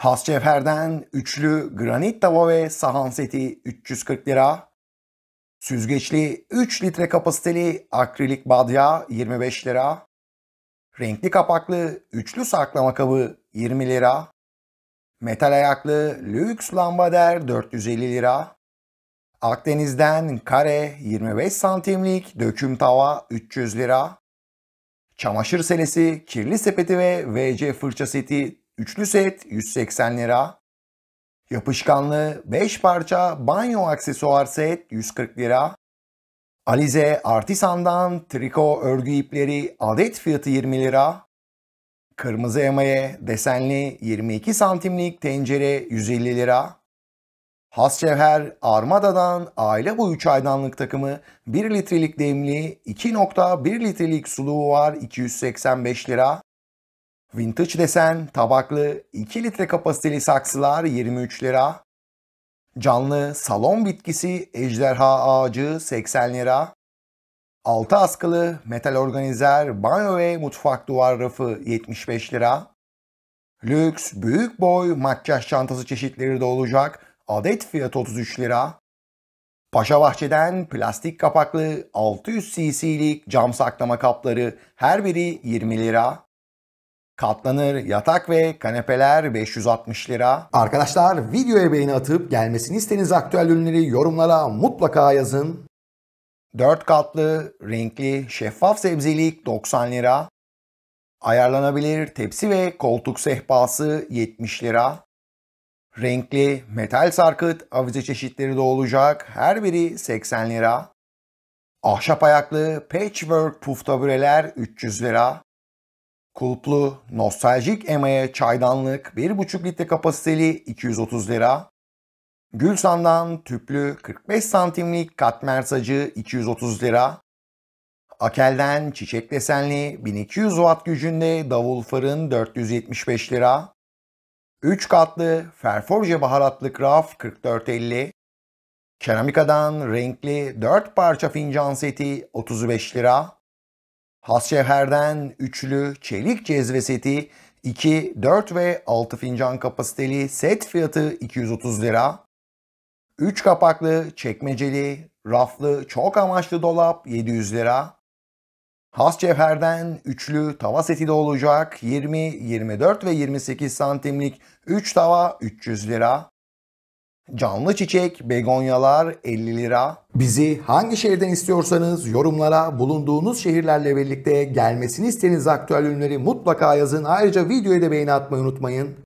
Has cevherden üçlü granit tava ve sahan seti 340 lira. Süzgeçli 3 litre kapasiteli akrilik badya 25 lira. Renkli kapaklı üçlü saklama kabı 20 lira. Metal ayaklı lüks lambader 450 lira. Akdeniz'den kare 25 santimlik döküm tava 300 lira. Çamaşır selesi, kirli sepeti ve VC fırça seti Üçlü set 180 lira. Yapışkanlı 5 parça banyo aksesuar set 140 lira. Alize Artisan'dan triko örgü ipleri adet fiyatı 20 lira. Kırmızı emaye desenli 22 santimlik tencere 150 lira. Hasçevher Armada'dan aile boyu çaydanlık takımı 1 litrelik demli 2.1 litrelik suluğu var 285 lira. Vintage desen, tabaklı 2 litre kapasiteli saksılar 23 lira. Canlı salon bitkisi ejderha ağacı 80 lira. Altı askılı metal organizer banyo ve mutfak duvar rafı 75 lira. Lüks büyük boy makyaj çantası çeşitleri de olacak. Adet fiyat 33 lira. Paşa Bahçe'den plastik kapaklı 600 cc'lik cam saklama kapları her biri 20 lira. Katlanır yatak ve kanepeler 560 lira. Arkadaşlar videoya beğeni atıp gelmesini istediğiniz aktüel ürünleri yorumlara mutlaka yazın. 4 katlı, renkli, şeffaf sebzelik 90 lira. Ayarlanabilir tepsi ve koltuk sehpası 70 lira. Renkli metal sarkıt avize çeşitleri de olacak. Her biri 80 lira. Ahşap ayaklı patchwork puf tabureler 300 lira. Kulplu, nostaljik emaye çaydanlık 1,5 litre kapasiteli 230 lira. Gülsan'dan tüplü 45 santimlik katmer sacı 230 lira. Akel'den çiçek desenli 1200 watt gücünde davul fırın 475 lira. 3 katlı ferforje baharatlık raf 44.50. Keramikadan renkli 4 parça fincan seti 35 lira. Hasşevher'den üçlü çelik cezve seti 2, 4 ve 6 fincan kapasiteli set fiyatı 230 lira. 3 kapaklı, çekmeceli, raflı, çok amaçlı dolap 700 lira. Has cevherden üçlü tava seti de olacak. 20, 24 ve 28 santimlik 3 tava 300 lira. Canlı çiçek, begonyalar 50 lira. Bizi hangi şehirden istiyorsanız yorumlara bulunduğunuz şehirlerle birlikte gelmesini istediğiniz aktüel ürünleri mutlaka yazın. Ayrıca videoya da beğeni atmayı unutmayın.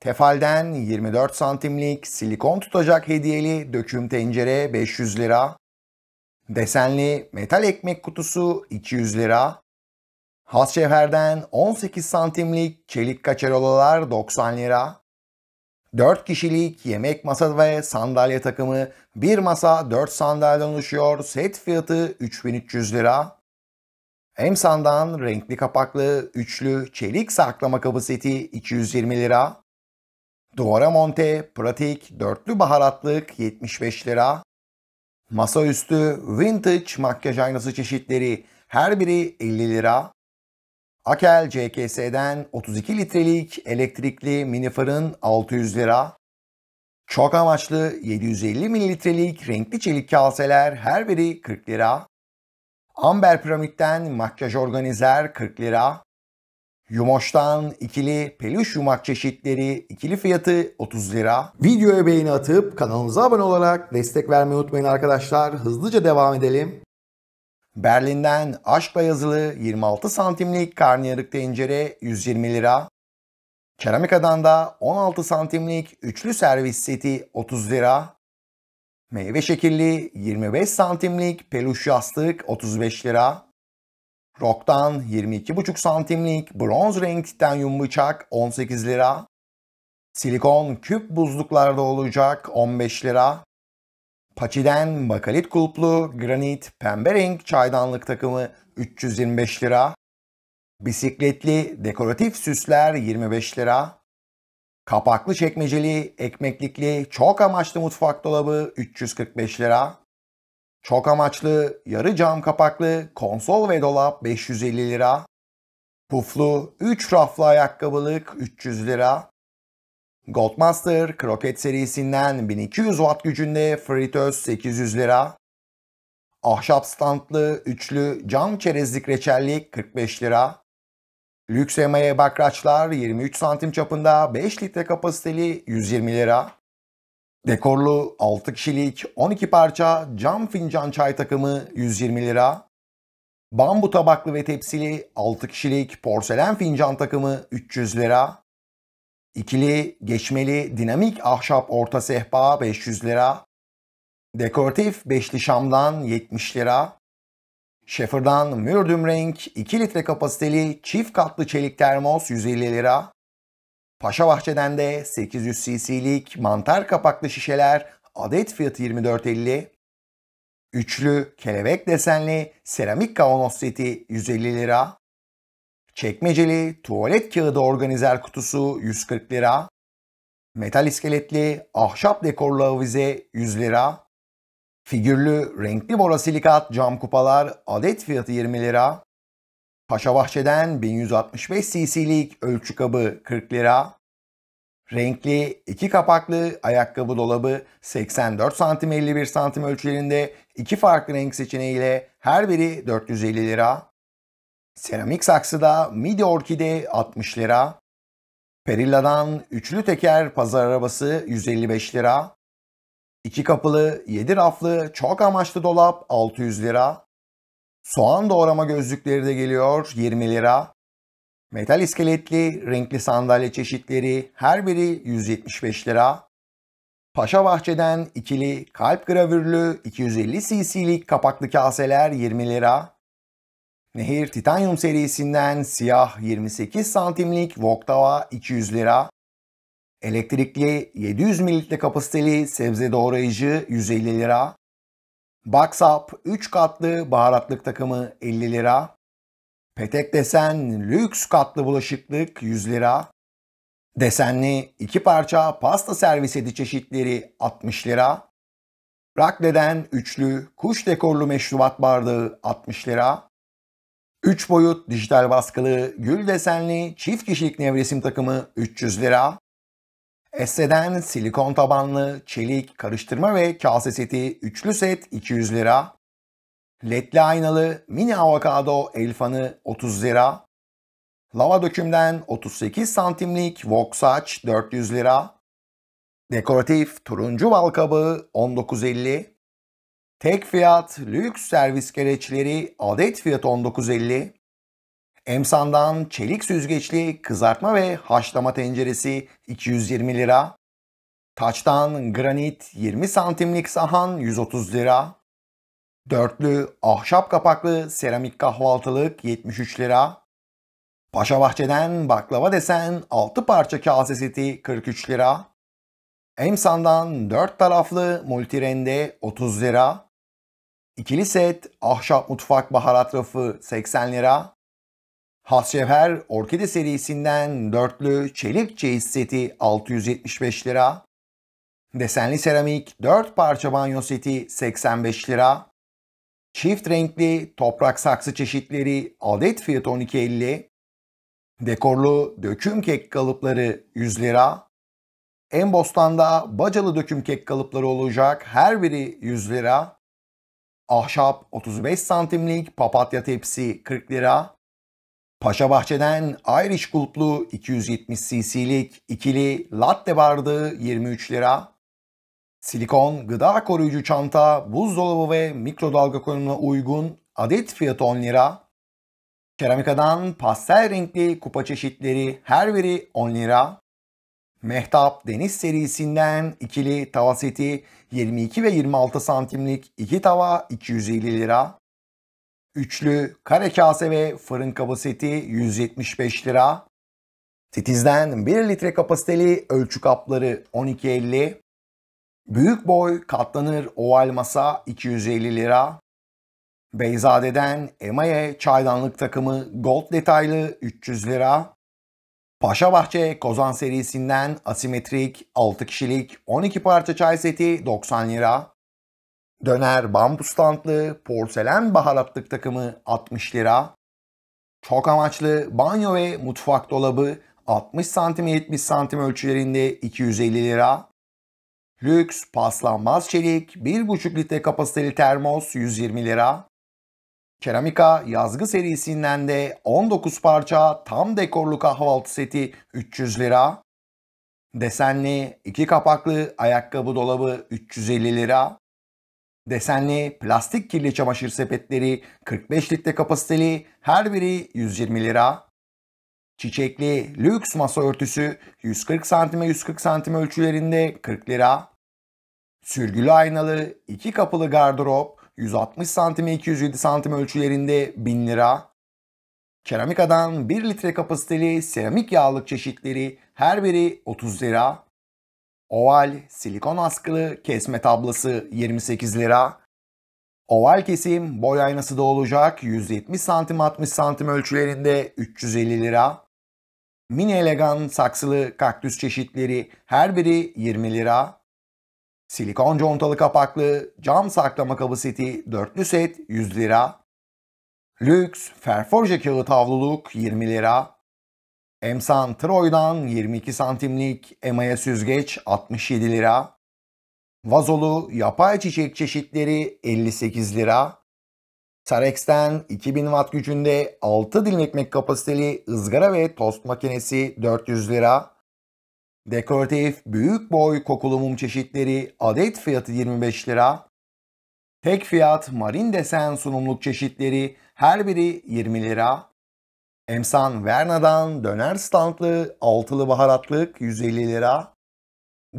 Tefal'den 24 santimlik silikon tutacak hediyeli döküm tencere 500 lira. Desenli metal ekmek kutusu 200 lira. Hasşehir'den 18 santimlik çelik kaçerolalar 90 lira. 4 kişilik yemek masa ve sandalye takımı, bir masa 4 sandalyeden oluşuyor. Set fiyatı 3300 lira. sandan renkli kapaklı üçlü çelik saklama kabı seti 220 lira. Duvara monte pratik dörtlü baharatlık 75 lira. Masaüstü vintage makyaj aynası çeşitleri her biri 50 lira. Akel CKS'den 32 litrelik elektrikli mini fırın 600 lira. Çok amaçlı 750 mililitrelik renkli çelik kaseler her biri 40 lira. Amber Piramit'ten makyaj organizer 40 lira. Yumoş'tan ikili peluş yumak çeşitleri ikili fiyatı 30 lira. Videoya beğeni atıp kanalımıza abone olarak destek vermeyi unutmayın arkadaşlar. Hızlıca devam edelim. Berlin'den aşkla yazılı 26 santimlik karnıyarık tencere 120 lira. Keramikadan da 16 santimlik üçlü servis seti 30 lira. Meyve şekilli 25 santimlik peluş yastık 35 lira. Rock'tan 22,5 santimlik bronz renk titanyum bıçak 18 lira. Silikon küp buzluklarda olacak 15 lira. Paçiden bakalit kulplu granit pembe renk çaydanlık takımı 325 lira. Bisikletli dekoratif süsler 25 lira. Kapaklı çekmeceli, ekmeklikli, çok amaçlı mutfak dolabı 345 lira. Çok amaçlı, yarı cam kapaklı konsol ve dolap 550 lira. Puflu, 3 raflı ayakkabılık 300 lira. Goldmaster kroket serisinden 1200 watt gücünde fritöz 800 lira. Ahşap standlı üçlü cam çerezlik reçellik 45 lira. Lüks emaye bakraçlar 23 santim çapında 5 litre kapasiteli 120 lira. Dekorlu 6 kişilik 12 parça cam fincan çay takımı 120 lira. Bambu tabaklı ve tepsili 6 kişilik porselen fincan takımı 300 lira. İkili, geçmeli, dinamik ahşap orta sehpa 500 lira. Dekoratif beşli şamdan 70 lira. Schaeffer'dan Mürdüm Renk 2 litre kapasiteli çift katlı çelik termos 150 lira. Paşa Bahçe'den de 800 cc'lik mantar kapaklı şişeler adet fiyatı 24.50. Üçlü kelebek desenli seramik kavanoz seti 150 lira çekmeceli tuvalet kağıdı organizer kutusu 140 lira, metal iskeletli ahşap dekorlu avize 100 lira, figürlü renkli borosilikat cam kupalar adet fiyatı 20 lira, Paşa Bahçe'den 1165 cc'lik ölçü kabı 40 lira, renkli iki kapaklı ayakkabı dolabı 84 santim 51 santim ölçülerinde iki farklı renk seçeneğiyle her biri 450 lira, Seramik saksıda midi orkide 60 lira. Perilla'dan üçlü teker pazar arabası 155 lira. İki kapılı, yedi raflı, çok amaçlı dolap 600 lira. Soğan doğrama gözlükleri de geliyor 20 lira. Metal iskeletli, renkli sandalye çeşitleri her biri 175 lira. Paşa Bahçe'den ikili kalp gravürlü 250 cc'lik kapaklı kaseler 20 lira. Nehir Titanium serisinden siyah 28 santimlik Voktava 200 lira. Elektrikli 700 mililitre kapasiteli sebze doğrayıcı 150 lira. Baksap 3 katlı baharatlık takımı 50 lira. Petek desen lüks katlı bulaşıklık 100 lira. Desenli 2 parça pasta servis edici çeşitleri 60 lira. Rakleden üçlü kuş dekorlu meşrubat bardağı 60 lira. 3 boyut dijital baskılı gül desenli çift kişilik nevresim takımı 300 lira. Esse'den silikon tabanlı çelik karıştırma ve kase seti üçlü set 200 lira. Ledli aynalı mini avokado el fanı 30 lira. Lava dökümden 38 santimlik Vox 400 lira. Dekoratif turuncu bal kabağı 19.50. Tek fiyat, lüks servis gereçleri adet fiyat 19.50. Emsan'dan çelik süzgeçli kızartma ve haşlama tenceresi 220 lira. Taçtan granit 20 santimlik sahan 130 lira. Dörtlü ahşap kapaklı seramik kahvaltılık 73 lira. Paşa Bahçe'den baklava desen 6 parça kase seti 43 lira. Emsan'dan 4 taraflı multirende 30 lira. İkili set ahşap mutfak baharat rafı 80 lira. Hasşevher orkide serisinden dörtlü çelik çeyiz seti 675 lira. Desenli seramik 4 parça banyo seti 85 lira. Çift renkli toprak saksı çeşitleri adet fiyatı 12.50. Dekorlu döküm kek kalıpları 100 lira. En Bostan'da bacalı döküm kek kalıpları olacak. Her biri 100 lira. Ahşap 35 santimlik papatya tepsi 40 lira. Paşa Bahçe'den Irish kulplu 270 cc'lik ikili latte bardağı 23 lira. Silikon gıda koruyucu çanta, buzdolabı ve mikrodalga konumuna uygun adet fiyatı 10 lira. Keramikadan pastel renkli kupa çeşitleri her biri 10 lira. Mehtap Deniz serisinden ikili tava seti 22 ve 26 santimlik iki tava 250 lira. Üçlü kare kase ve fırın kabı seti 175 lira. Titiz'den 1 litre kapasiteli ölçü kapları 12.50. Büyük boy katlanır oval masa 250 lira. Beyzade'den Emaye çaydanlık takımı gold detaylı 300 lira. Paşa Bahçe Kozan serisinden asimetrik 6 kişilik 12 parça çay seti 90 lira. Döner bambu standlı porselen baharatlık takımı 60 lira. Çok amaçlı banyo ve mutfak dolabı 60 santim 70 santim ölçülerinde 250 lira. Lüks paslanmaz çelik 1,5 litre kapasiteli termos 120 lira. Keramika yazgı serisinden de 19 parça tam dekorlu kahvaltı seti 300 lira. Desenli iki kapaklı ayakkabı dolabı 350 lira. Desenli plastik kirli çamaşır sepetleri 45 litre kapasiteli her biri 120 lira. Çiçekli lüks masa örtüsü 140 santime 140 santim ölçülerinde 40 lira. Sürgülü aynalı iki kapılı gardırop 160 santime 207 santim ölçülerinde 1000 lira. Keramikadan 1 litre kapasiteli seramik yağlık çeşitleri her biri 30 lira. Oval silikon askılı kesme tablası 28 lira. Oval kesim boy aynası da olacak 170 santim 60 santim ölçülerinde 350 lira. Mini elegan saksılı kaktüs çeşitleri her biri 20 lira. Silikon contalı kapaklı cam saklama kabı seti dörtlü set 100 lira. Lüks ferforje kağıt havluluk 20 lira. Emsan Troy'dan 22 santimlik emaya süzgeç 67 lira. Vazolu yapay çiçek çeşitleri 58 lira. Sarex'ten 2000 watt gücünde 6 dilim ekmek kapasiteli ızgara ve tost makinesi 400 lira. Dekoratif büyük boy kokulu mum çeşitleri adet fiyatı 25 lira. Tek fiyat marin desen sunumluk çeşitleri her biri 20 lira. Emsan Verna'dan döner standlı altılı baharatlık 150 lira.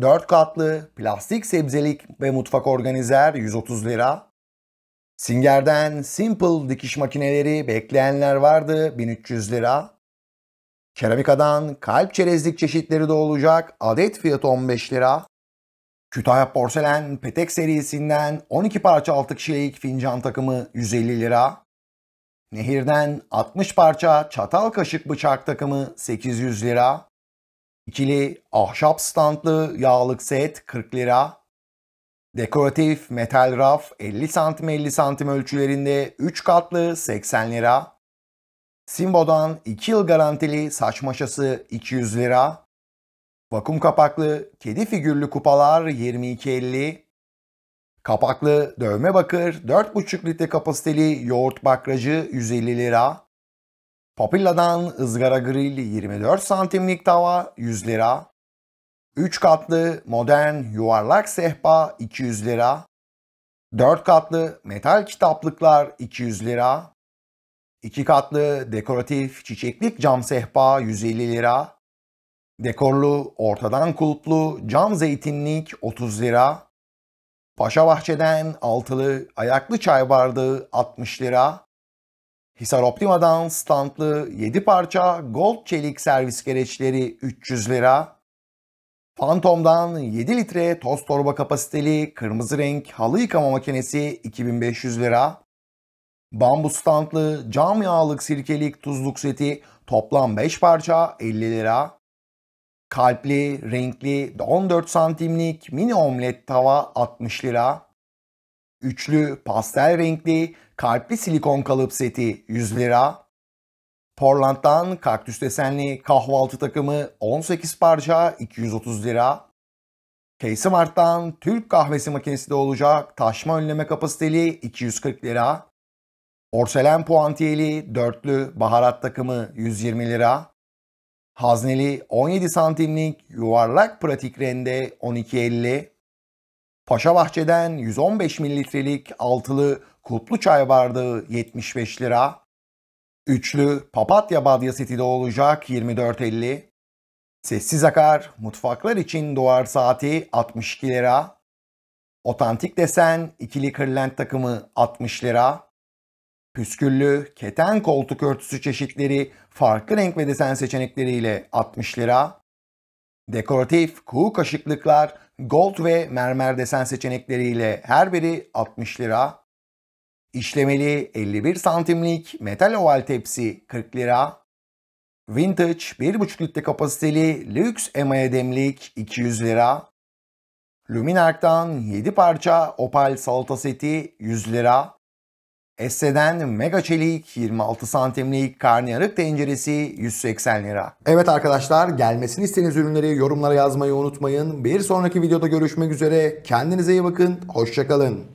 4 katlı plastik sebzelik ve mutfak organizer 130 lira. Singer'den Simple dikiş makineleri bekleyenler vardı 1300 lira. Keramikadan kalp çerezlik çeşitleri de olacak. Adet fiyatı 15 lira. Kütahya Porselen Petek serisinden 12 parça 6 kişilik fincan takımı 150 lira. Nehirden 60 parça çatal kaşık bıçak takımı 800 lira. İkili ahşap standlı yağlık set 40 lira. Dekoratif metal raf 50 santim 50 santim ölçülerinde 3 katlı 80 lira. Simbo'dan 2 yıl garantili saç maşası 200 lira. Vakum kapaklı kedi figürlü kupalar 22.50. Kapaklı dövme bakır 4,5 litre kapasiteli yoğurt bakracı 150 lira. Papilla'dan ızgara grill 24 santimlik tava 100 lira. 3 katlı modern yuvarlak sehpa 200 lira. 4 katlı metal kitaplıklar 200 lira. İki katlı dekoratif çiçeklik cam sehpa 150 lira. Dekorlu ortadan kulplu cam zeytinlik 30 lira. Paşa Bahçe'den altılı ayaklı çay bardağı 60 lira. Hisar Optima'dan standlı 7 parça gold çelik servis gereçleri 300 lira. Phantom'dan 7 litre toz torba kapasiteli kırmızı renk halı yıkama makinesi 2500 lira. Bambu standlı cam yağlık sirkelik tuzluk seti toplam 5 parça 50 lira. Kalpli, renkli 14 santimlik mini omlet tava 60 lira. Üçlü pastel renkli kalpli silikon kalıp seti 100 lira. Portland'dan kaktüs desenli kahvaltı takımı 18 parça 230 lira. K-Smart'tan Türk kahvesi makinesi de olacak taşma önleme kapasiteli 240 lira. Porselen puantiyeli dörtlü baharat takımı 120 lira. Hazneli 17 santimlik yuvarlak pratik rende 12.50. Paşa Bahçe'den 115 mililitrelik altılı kutlu çay bardağı 75 lira. Üçlü papatya badya seti de olacak 24.50. Sessiz akar mutfaklar için duvar saati 62 lira. Otantik desen ikili kırlent takımı 60 lira püsküllü, keten koltuk örtüsü çeşitleri farklı renk ve desen seçenekleriyle 60 lira. Dekoratif kuğu kaşıklıklar gold ve mermer desen seçenekleriyle her biri 60 lira. İşlemeli 51 santimlik metal oval tepsi 40 lira. Vintage 1,5 litre kapasiteli lüks emaye demlik 200 lira. Luminark'tan 7 parça opal salata seti 100 lira. Esse'den Mega Çelik 26 santimlik karnıyarık tenceresi 180 lira. Evet arkadaşlar gelmesini istediğiniz ürünleri yorumlara yazmayı unutmayın. Bir sonraki videoda görüşmek üzere. Kendinize iyi bakın. Hoşçakalın.